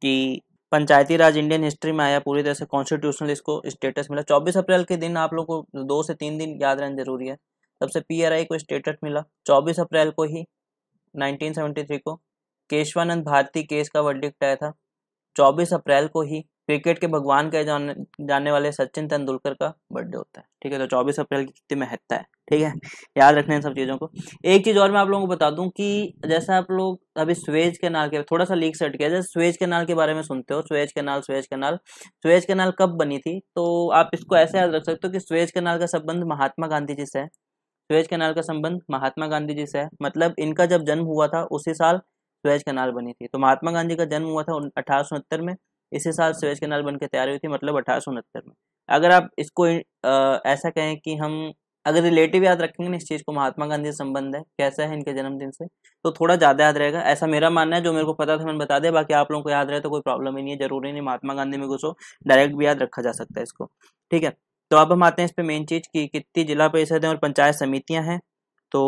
कि पंचायती राज इंडियन हिस्ट्री में आया पूरी तरह से कॉन्स्टिट्यूशनल इसको स्टेटस मिला 24 अप्रैल के दिन आप लोग को दो से तीन दिन याद रहना जरूरी है सबसे पीआरआई को स्टेटस मिला 24 अप्रैल को ही 1973 को केशवानंद भारती केस का वर्डिक्ट आया था 24 अप्रैल को ही क्रिकेट के भगवान कहे जाने जाने वाले सचिन तेंदुलकर का बर्थडे होता है ठीक है तो चौबीस अप्रैल की कितनी में हत्या है ठीक है याद रखना इन सब चीज़ों को एक चीज़ और मैं आप लोगों को बता दूं कि जैसे आप लोग अभी स्वेज कैनाल के थोड़ा सा लीक सेट किया जैसे स्वेज कैनाल के बारे में सुनते हो Suez canal Suez canal Suez canal कब बनी थी तो आप इसको ऐसे याद रख सकते हो कि स्वेज कैनाल का संबंध महात्मा गांधी जी से है स्वेज कैनाल का संबंध महात्मा गांधी जी से है मतलब इनका जब जन्म हुआ था उसी साल स्वेज कैनाल बनी थी तो महात्मा गांधी का जन्म हुआ था अठारह में इसी साल स्वेज कैनाल बनकर तैयार हुई थी मतलब अठारह में अगर आप इसको ऐसा कहें कि हम अगर रिलेटिव याद रखेंगे ना इस चीज़ को महात्मा गांधी से संबंध है कैसा है इनके जन्मदिन से तो थोड़ा ज़्यादा याद रहेगा ऐसा मेरा मानना है जो मेरे को पता था मैंने बता दिया बाकी आप लोगों को याद रहे तो कोई प्रॉब्लम ही नहीं है जरूरी नहीं महात्मा गांधी में घुसो डायरेक्ट भी याद रखा जा सकता है इसको ठीक है तो अब हम आते हैं इस पर मेन चीज़ कि कितनी जिला परिषद और पंचायत समितियाँ हैं तो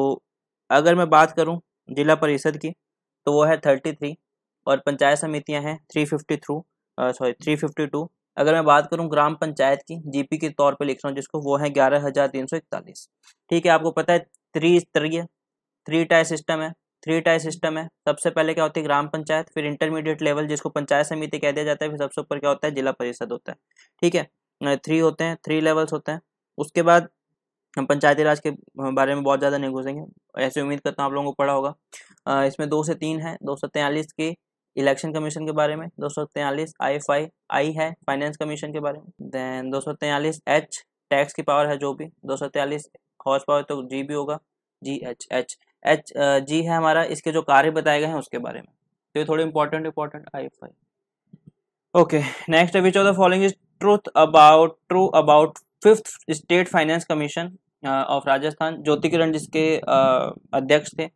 अगर मैं बात करूँ जिला परिषद की तो वो है थर्टी थ्री और पंचायत समितियाँ हैं three fifty through sorry three fifty two अगर मैं बात करूं ग्राम पंचायत की जीपी के तौर पे लिख रहा हूं जिसको वो है ग्यारह हज़ार तीन सौ इकतालीस ठीक है आपको पता है त्रिस्तरीय थ्री टाई सिस्टम है थ्री टाई सिस्टम है सबसे पहले क्या होती है ग्राम पंचायत फिर इंटरमीडिएट लेवल जिसको पंचायत समिति कह दिया जाता है फिर सबसे ऊपर क्या होता है जिला परिषद होता है ठीक है थ्री होते हैं थ्री लेवल्स होते हैं उसके बाद हम पंचायती राज के बारे में बहुत ज़्यादा नहीं घुसेंगे ऐसे उम्मीद करता हूँ आप लोगों को पढ़ा होगा इसमें दो से तीन है दो सौ तैंतालीस के इलेक्शन कमीशन के बारे में दो सौ तैंतालीस आई एफ आई आई है फाइनेंस कमीशन के बारे में देन दो सौ तैंतालीस एच टैक्स की पावर है जो भी दो सौ हॉर्स पावर तो जी भी होगा G H H H G है हमारा इसके जो कार्य बताए गए हैं उसके बारे में तो ये थोड़े important important I F I okay next which of the following is truth about true about fifth state finance commission of Rajasthan Jyoti Kiran जिसके अध्यक्ष थे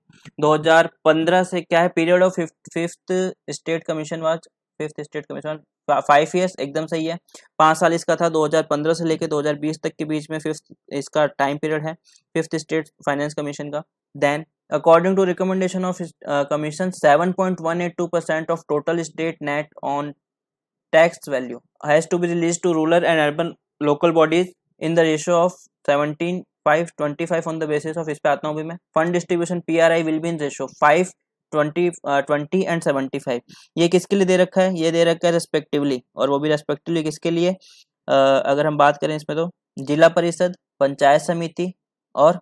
2015 से क्या है period of fifth state commission was fifth state commission five years एकदम सही है पाँच साल इसका था 2015 से लेकर 2020 तक के बीच में फिफ्थ इसका टाइम पीरियड है फिफ्थ स्टेट फाइनेंस कमीशन का then according to recommendation of commission 7.182 percent of total state net on tax value has to be release to rural and urban local bodies in the ratio of seventeen five twenty five on the basis of इस पे आता हूँ अभी मैं fund distribution P R I will be in ratio five twenty twenty and seventy five ये किसके लिए दे रखा है ये दे रखा है रेस्पेक्टिवली और वो भी रेस्पेक्टिवली किसके लिए uh, अगर हम बात करें इसमें तो जिला परिषद पंचायत समिति और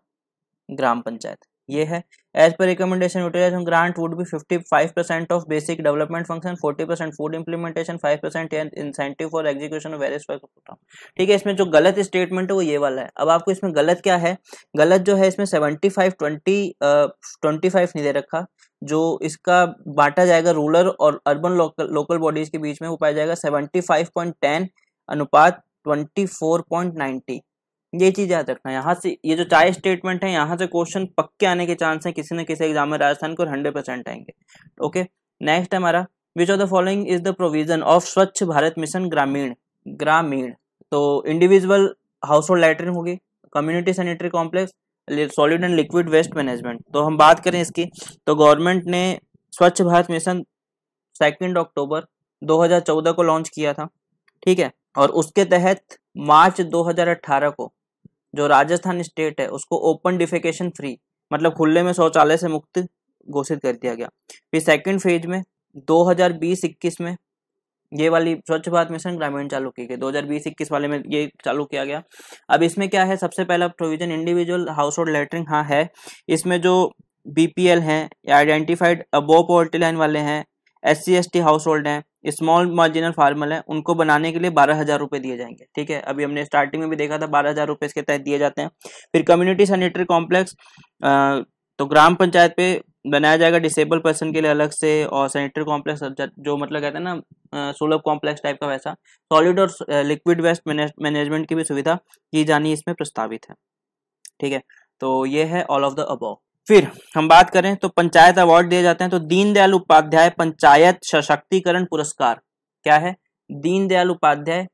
ग्राम पंचायत ये है as per recommendation utilization grant would be 55 percent of basic development function 40 percent food implementation 5 percent incentive for execution of various work program ठीक है इसमें जो गलत स्टेटमेंट है वो ये वाला है अब आपको इसमें गलत क्या है गलत जो है इसमें 75 20 uh, 25 नहीं दे रखा जो इसका बांटा जाएगा रूरल और अर्बन लोकल लोकल बॉडीज के बीच में वो पाया जाएगा सेवेंटी अनुपात ट्वेंटी ये चीज याद रखना यहाँ से ये जो चार स्टेटमेंट है यहाँ से क्वेश्चन पक्के आने के चांस है किसी न किसी एग्जाम में राजस्थान को हंड्रेड परसेंट आएंगे ओके नेक्स्ट है हमारा which of the following is the provision of Swachh Bharat mission Gramin Gramin तो इंडिविजुअल हाउस होल्ड लैटरिन होगी community sanitary complex solid and liquid waste management तो हम बात करें इसकी तो गवर्नमेंट ने स्वच्छ भारत मिशन सेकेंड अक्टूबर 2014 को लॉन्च किया था ठीक है और उसके तहत मार्च 2018 को जो राजस्थान स्टेट है उसको ओपन डिफिकेशन फ्री मतलब खुले में शौचालय से मुक्त घोषित कर दिया गया फिर सेकंड फेज में 2020-21 में ये वाली स्वच्छ भारत मिशन ग्रामीण चालू की गई दो हजार वाले में ये चालू किया गया अब इसमें क्या है सबसे पहला provision individual household latrine हाँ है इसमें जो बीपीएल हैं या आइडेंटिफाइड अबो पॉवर्टी लाइन वाले हैं S C S T household हैं स्मॉल मार्जिनल फार्मल है उनको बनाने के लिए बारह हज़ार रुपए दिए जाएंगे ठीक है अभी हमने स्टार्टिंग में भी देखा था बारह हज़ार रुपए इसके तहत दिए जाते हैं फिर कम्युनिटी सैनिटरी कॉम्प्लेक्स तो ग्राम पंचायत पे बनाया जाएगा डिसेबल पर्सन के लिए अलग से और सैनिटरी कॉम्प्लेक्स जो मतलब कहते हैं ना सुलभ कॉम्प्लेक्स टाइप का वैसा सॉलिड और लिक्विड वेस्ट मैनेजमेंट की भी सुविधा की जानी इसमें प्रस्तावित है ठीक है तो ये है ऑल ऑफ द अबाउ फिर हम बात करें तो पंचायत अवार्ड दिए जाते हैं तो दीनदयाल उपाध्याय पंचायत सशक्तिकरण पुरस्कार क्या है दीनदयाल उपाध्याय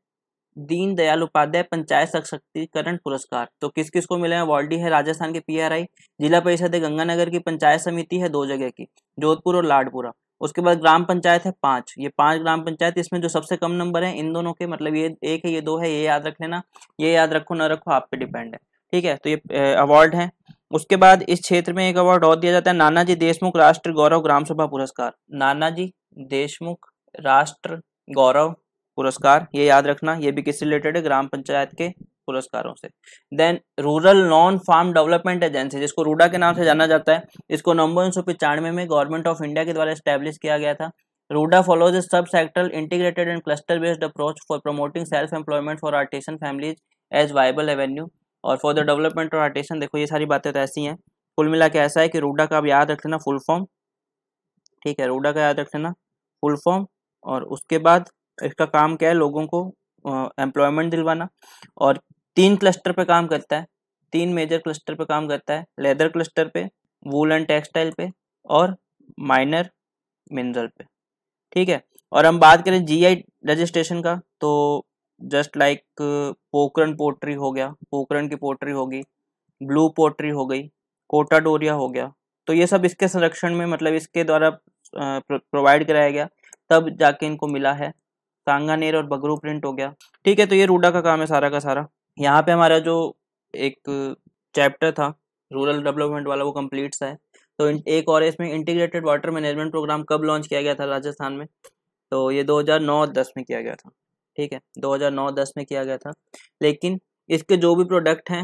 दीनदयाल उपाध्याय पंचायत सशक्तिकरण पुरस्कार तो किस किस को मिले हैं अवार्डी है राजस्थान के पीआरआई जिला परिषद है गंगानगर की पंचायत समिति है दो जगह की जोधपुर और लाडपुरा उसके बाद ग्राम पंचायत है पांच ये पांच ग्राम पंचायत इसमें जो सबसे कम नंबर है इन दोनों के मतलब ये एक है ये दो है ये याद रख लेना ये याद रखो ना रखो आप पे डिपेंड है ठीक है तो ये अवार्ड है उसके बाद इस क्षेत्र में एक अवार्ड और दिया जाता है नानाजी देशमुख राष्ट्र गौरव ग्राम सभा पुरस्कार नानाजी देशमुख राष्ट्र गौरव पुरस्कार ये याद रखना ये भी किससे रिलेटेड है ग्राम पंचायत के पुरस्कारों से then rural non farm development agency जिसको रूडा के नाम से जाना जाता है इसको नवंबर उन्नीस में, में गवर्नमेंट ऑफ इंडिया के द्वारा स्टैब्लिश किया गया था RUDA follows sub sector integrated and cluster based approach for promoting self employment for artisan families as viable avenue और फॉर द डेवलपमेंट और आर्टेशन देखो ये सारी बातें तो ऐसी हैं कुल मिला के ऐसा है कि रूडा का आप याद रख लेना फुल फॉर्म ठीक है रूडा का याद रख लेना फुल फॉर्म और उसके बाद इसका काम क्या है लोगों को एम्प्लॉयमेंट दिलवाना और तीन क्लस्टर पे काम करता है तीन मेजर क्लस्टर पे काम करता है लेदर क्लस्टर पे वूल एंड टेक्सटाइल पे और माइनर मिनरल पे ठीक है और हम बात करें जीआई रजिस्ट्रेशन का तो जस्ट लाइक पोकरन पोट्री हो गया पोकरन की पोट्री होगी ब्लू पोट्री हो गई कोटा डोरिया हो गया तो ये सब इसके संरक्षण में मतलब इसके द्वारा प्रोवाइड कराया गया तब जाके इनको मिला है कांगानेर और बगरू प्रिंट हो गया ठीक है तो ये रूडा का काम है सारा का सारा यहाँ पे हमारा जो एक चैप्टर था रूरल डेवलपमेंट वाला वो कम्प्लीट सा है तो एक और इसमें इंटीग्रेटेड वाटर मैनेजमेंट प्रोग्राम कब लॉन्च किया गया था राजस्थान में तो ये 2009-10 में किया गया था ठीक है 2009-10 में किया गया था लेकिन इसके जो भी प्रोडक्ट हैं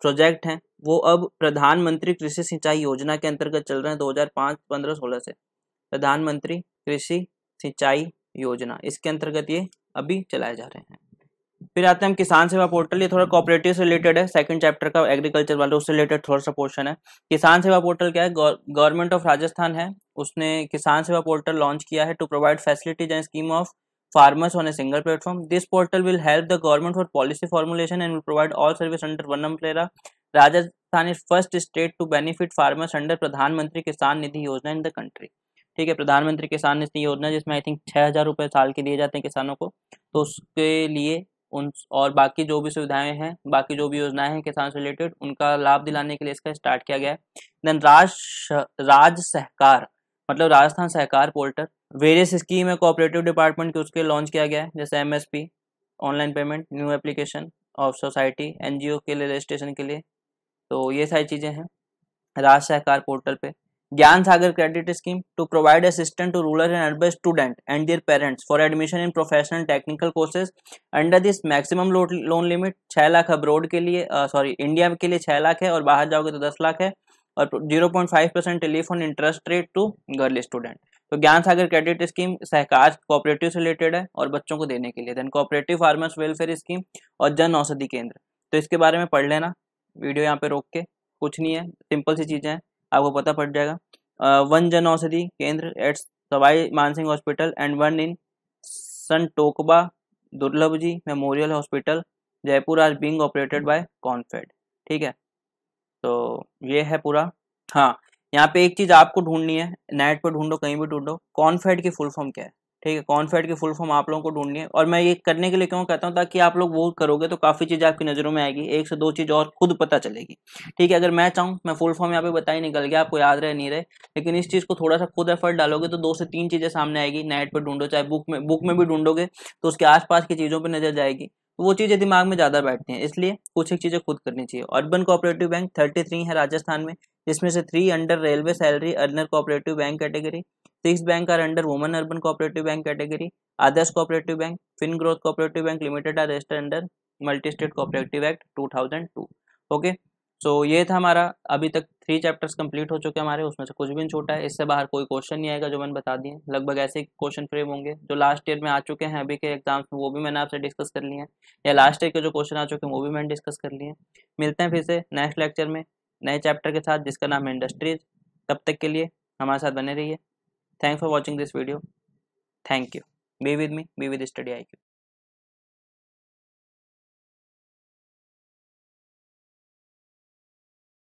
प्रोजेक्ट हैं वो अब प्रधानमंत्री कृषि सिंचाई योजना के अंतर्गत चल रहे हैं 2005 15 16 से प्रधानमंत्री कृषि सिंचाई योजना इसके अंतर्गत ये अभी चलाए जा रहे हैं फिर आते हैं हम किसान सेवा पोर्टल ये थोड़ा कॉपरेटिव से रिलेटेड है सेकंड चैप्टर का एग्रीकल्चर वाले उससे रिलेटेड थोड़ा सा पोर्शन है किसान सेवा पोर्टल क्या है गवर्नमेंट ऑफ राजस्थान है उसने किसान सेवा पोर्टल लॉन्च किया है to provide facilities and scheme of farmers on a single platform. This portal will help the government for policy formulation and will provide all service under one umbrella. Rajasthan is first state to benefit farmers under Pradhan Mantri Kisan Nidhi Yojana in the country. ठीक है प्रधानमंत्री किसान निधि योजना जिसमें I think छः हज़ार रुपये साल के दिए जाते हैं किसानों को तो उसके लिए उन और बाकी जो भी सुविधाएं हैं बाकी जो भी योजनाएं हैं किसान से रिलेटेड उनका लाभ दिलाने के लिए इसका स्टार्ट किया गया है देन राज राज सहकार मतलब Rajasthan Sahakar portal various scheme है कोऑपरेटिव डिपार्टमेंट के उसके लॉन्च किया गया है जैसे MSP online payment new application of society NGO के लिए रजिस्ट्रेशन के लिए तो ये सारी चीज़ें हैं राज्य सहकार पोर्टल पे Gyan Sagar credit scheme to provide assistant to rural and urban student and their parents for admission in professional technical courses under this maximum loan limit छः लाख अब्रोड के लिए सॉरी इंडिया के लिए छः लाख है और बाहर जाओगे तो दस लाख है और zero point five percent on interest rate to girl student तो Gyan Sagar credit scheme Sahakar cooperative से रिलेटेड है और बच्चों को देने के लिए then cooperative farmers welfare scheme और जन औषधि केंद्र तो इसके बारे में पढ़ लेना वीडियो यहाँ पे रोक के कुछ नहीं है सिंपल सी चीज़ें हैं आपको पता पड़ जाएगा one Jan Aushadhi Kendra at Sawai Mansingh hospital and one in सन टोकबा दुर्लभ जी मेमोरियल हॉस्पिटल जयपुर आज बींग ऑपरेटेड बाय कॉन्फेड ठीक है तो ये है पूरा हाँ यहाँ पे एक चीज आपको ढूंढनी है नेट पर ढूंढो कहीं भी ढूंढो कॉन्फेड की फुल फॉर्म क्या है ठीक है कॉन्फेड की फुल फॉर्म आप लोगों को ढूंढनी है और मैं ये करने के लिए क्यों कहता हूँ ताकि आप लोग वो करोगे तो काफ़ी चीज़ आपकी नज़रों में आएगी एक से दो चीज़ और खुद पता चलेगी ठीक है अगर मैं चाहूँ मैं फुल फॉर्म यहाँ पे बताई निकल गया आपको याद रहे नहीं रहे लेकिन इस चीज़ को थोड़ा सा खुद एफर्ट डालोगे तो दो से तीन चीज़ें सामने आएगी नेट पर ढूंढो चाहे बुक में बुक में भी ढूंढोगे तो उसके आस की चीज़ों पर नज़र जाएगी तो वो चीज़ें दिमाग में ज़्यादा बैठती हैं इसलिए कुछ एक चीज़ें खुद करनी चाहिए urban cooperative bank thirty three है राजस्थान में जिसमें से three under railway salary earner cooperative bank category six bank are under woman urban cooperative bank category Adarsh cooperative bank fin growth cooperative bank limited are register under multi state cooperative act two thousand two okay so ये था हमारा अभी तक three chapters complete हो चुके हमारे उसमें से कुछ भी छोटा है इससे बाहर कोई क्वेश्चन नहीं आएगा जो मैंने बता दिए लगभग ऐसे क्वेश्चन फ्रेम होंगे जो लास्ट ईयर में आ चुके हैं अभी के एग्जाम्स में वो भी मैंने आपसे डिस्कस कर लिए हैं या लास्ट ईयर के जो क्वेश्चन आ चुके हैं वो भी मैंने डिस्कस कर लिए हैं मिलते हैं फिर से नेक्स्ट लेक्चर में नए चैप्टर के साथ जिसका नाम है इंडस्ट्रीज तब तक के लिए हमारे साथ बने रहिए thanks for watching this video thank you be with me be with study I Q